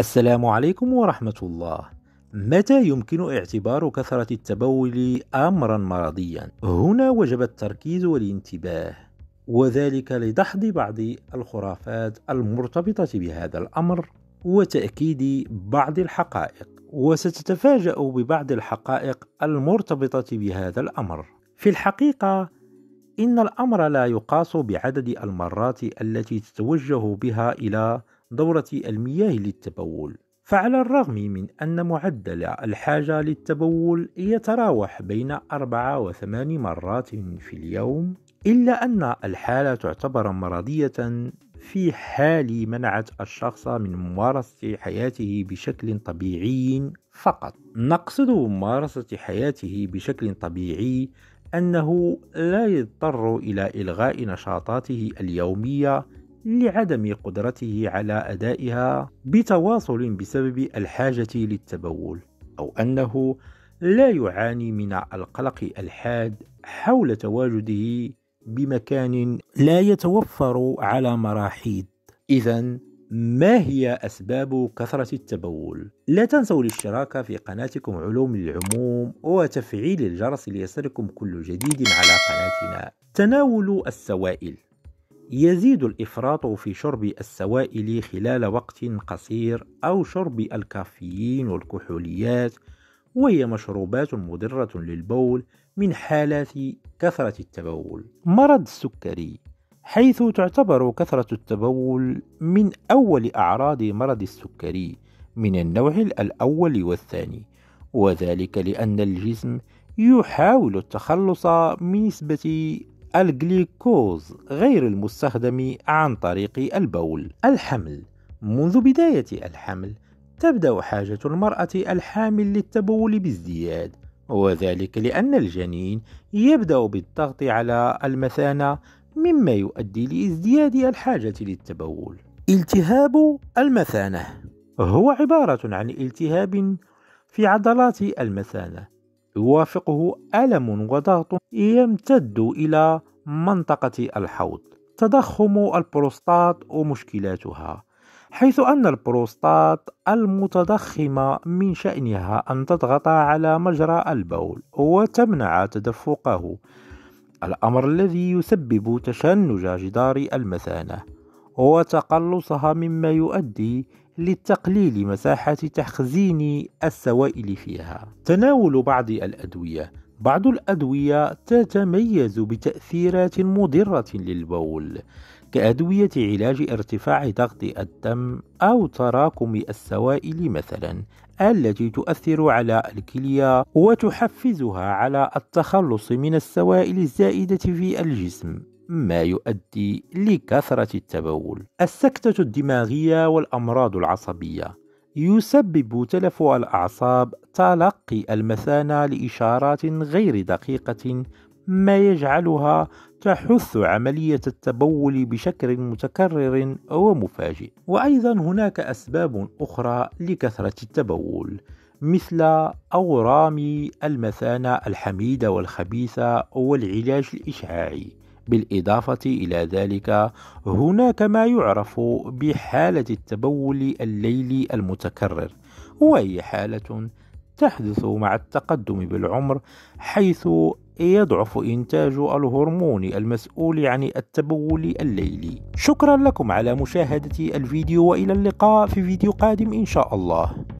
السلام عليكم ورحمة الله. متى يمكن اعتبار كثرة التبول أمرا مرضيا؟ هنا وجب التركيز والانتباه وذلك لدحض بعض الخرافات المرتبطة بهذا الأمر وتأكيد بعض الحقائق وستتفاجأ ببعض الحقائق المرتبطة بهذا الأمر في الحقيقة إن الأمر لا يقاس بعدد المرات التي تتوجه بها إلى دورة المياه للتبول فعلى الرغم من أن معدل الحاجة للتبول يتراوح بين أربعة وثمان مرات في اليوم إلا أن الحالة تعتبر مرضية في حال منعت الشخص من ممارسة حياته بشكل طبيعي فقط. نقصد ممارسة حياته بشكل طبيعي أنه لا يضطر إلى إلغاء نشاطاته اليومية لعدم قدرته على أدائها بتواصل بسبب الحاجة للتبول أو أنه لا يعاني من القلق الحاد حول تواجده بمكان لا يتوفر على مراحيض إذا ما هي أسباب كثرة التبول؟ لا تنسوا الاشتراك في قناتكم علوم العموم وتفعيل الجرس ليصلكم كل جديد على قناتنا تناول السوائل يزيد الإفراط في شرب السوائل خلال وقت قصير أو شرب الكافيين والكحوليات وهي مشروبات مضرة للبول من حالات كثرة التبول. مرض السكري حيث تعتبر كثرة التبول من أول أعراض مرض السكري من النوع الأول والثاني، وذلك لأن الجسم يحاول التخلص من نسبة الجليكوز غير المستخدم عن طريق البول الحمل منذ بداية الحمل تبدأ حاجة المرأة الحامل للتبول بازدياد وذلك لأن الجنين يبدأ بالضغط على المثانة مما يؤدي لازدياد الحاجة للتبول التهاب المثانة هو عبارة عن التهاب في عضلات المثانة يوافقه ألم وضغط يمتد إلى منطقة الحوض تضخم البروستات ومشكلاتها حيث أن البروستات المتضخمة من شأنها أن تضغط على مجرى البول وتمنع تدفقه الأمر الذي يسبب تشنج جدار المثانة وتقلصها مما يؤدي لتقليل مساحة تخزين السوائل فيها. تناول بعض الأدوية بعض الأدوية تتميز بتأثيرات مضرة للبول كأدوية علاج ارتفاع ضغط الدم أو تراكم السوائل مثلا التي تؤثر على الكلية وتحفزها على التخلص من السوائل الزائدة في الجسم ما يؤدي لكثرة التبول. السكتة الدماغية والأمراض العصبية يسبب تلف الأعصاب تلقي المثانة لإشارات غير دقيقة ما يجعلها تحث عملية التبول بشكل متكرر ومفاجئ. وأيضا هناك أسباب أخرى لكثرة التبول. مثل أورام المثانة الحميدة والخبيثة والعلاج الإشعاعي بالإضافة إلى ذلك هناك ما يعرف بحالة التبول الليلي المتكرر وهي حالة تحدث مع التقدم بالعمر حيث يضعف إنتاج الهرمون المسؤول عن التبول الليلي شكرا لكم على مشاهدة الفيديو وإلى اللقاء في فيديو قادم إن شاء الله